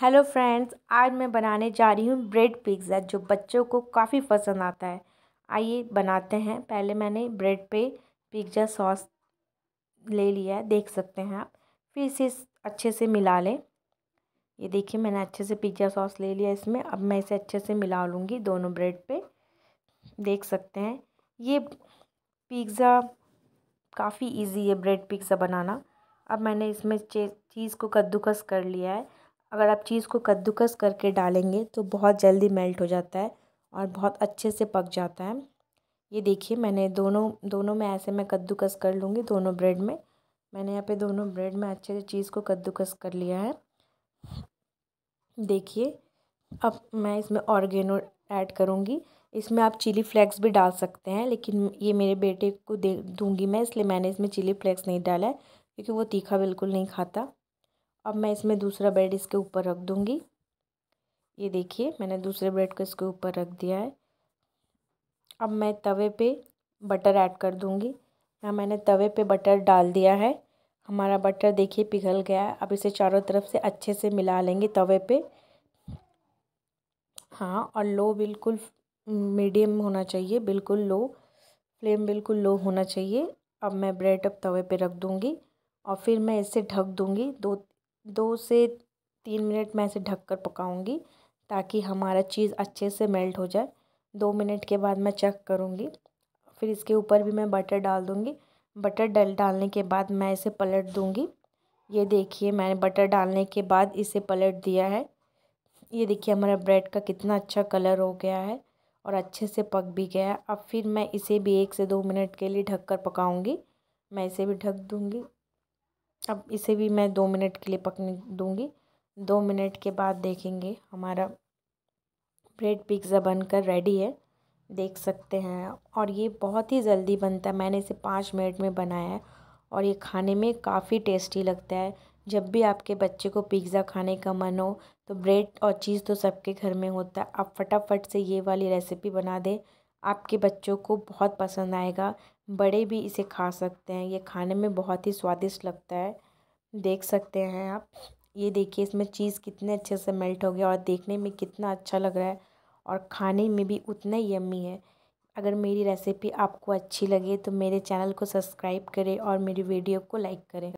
hello friends आज मैं बनाने जा रही हूँ ब्रेड पिज़्ज़ा जो बच्चों को काफ़ी पसंद आता है आइए बनाते हैं पहले मैंने ब्रेड पे पिज़्ज़ा सॉस ले लिया है देख सकते हैं आप फिर इसे अच्छे से मिला लें ये देखिए मैंने अच्छे से पिज़्ज़ा सॉस ले लिया इसमें अब मैं इसे अच्छे से मिला लूँगी दोनों ब्रेड पे देख सकते हैं ये पिज़्ज़ा काफ़ी ईजी है ब्रेड पिज़्ज़ा बनाना अब मैंने इसमें चीज़ को कद्दूकस कर लिया है अगर आप चीज़ को कद्दूकस करके डालेंगे तो बहुत जल्दी मेल्ट हो जाता है और बहुत अच्छे से पक जाता है ये देखिए मैंने दोनों दोनों में ऐसे मैं कद्दूकस कर लूँगी दोनों ब्रेड में मैंने यहाँ पे दोनों ब्रेड में अच्छे से चीज़ को कद्दूकस कर लिया है देखिए अब मैं इसमें ऑर्गेनो ऐड करूँगी इसमें आप चिली फ्लेक्स भी डाल सकते हैं लेकिन ये मेरे बेटे को दे दूँगी मैं इसलिए मैंने इसमें चिली फ्लेक्स नहीं डाला है क्योंकि वो तीखा बिल्कुल नहीं खाता अब मैं इसमें दूसरा ब्रेड इसके ऊपर रख दूँगी ये देखिए मैंने दूसरे ब्रेड को इसके ऊपर रख दिया है अब मैं तवे पे बटर ऐड कर दूँगी यहाँ मैंने तवे पे बटर डाल दिया है हमारा बटर देखिए पिघल गया है अब इसे चारों तरफ से अच्छे से मिला लेंगे तवे पे हाँ और लो बिल्कुल मीडियम होना चाहिए बिल्कुल लो फ्लेम बिल्कुल लो होना चाहिए अब मैं ब्रेड अब तवे पे रख दूँगी और फिर मैं इसे ढक दूँगी दो दो से तीन मिनट मैं इसे ढक कर पकाऊँगी ताकि हमारा चीज़ अच्छे से मेल्ट हो जाए दो मिनट के बाद मैं चेक करूँगी फिर इसके ऊपर भी मैं बटर डाल दूँगी बटर डल डालने के बाद मैं इसे पलट दूँगी ये देखिए मैंने बटर डालने के बाद इसे पलट दिया है ये देखिए हमारा ब्रेड का कितना अच्छा कलर हो गया है और अच्छे से पक भी गया है अब फिर मैं इसे भी एक से दो मिनट के लिए ढक कर पकाऊँगी मैं इसे भी ढक दूँगी अब इसे भी मैं दो मिनट के लिए पकने दूँगी दो मिनट के बाद देखेंगे हमारा ब्रेड पिज़्ज़ा बनकर रेडी है देख सकते हैं और ये बहुत ही जल्दी बनता है मैंने इसे पाँच मिनट में बनाया है और ये खाने में काफ़ी टेस्टी लगता है जब भी आपके बच्चे को पिज़्ज़ा खाने का मन हो तो ब्रेड और चीज़ तो सबके घर में होता है आप फटाफट से ये वाली रेसिपी बना दें आपके बच्चों को बहुत पसंद आएगा बड़े भी इसे खा सकते हैं ये खाने में बहुत ही स्वादिष्ट लगता है देख सकते हैं आप ये देखिए इसमें चीज़ कितने अच्छे से मेल्ट हो गया और देखने में कितना अच्छा लग रहा है और खाने में भी उतना ही यम्मी है अगर मेरी रेसिपी आपको अच्छी लगे तो मेरे चैनल को सब्सक्राइब करें और मेरी वीडियो को लाइक करें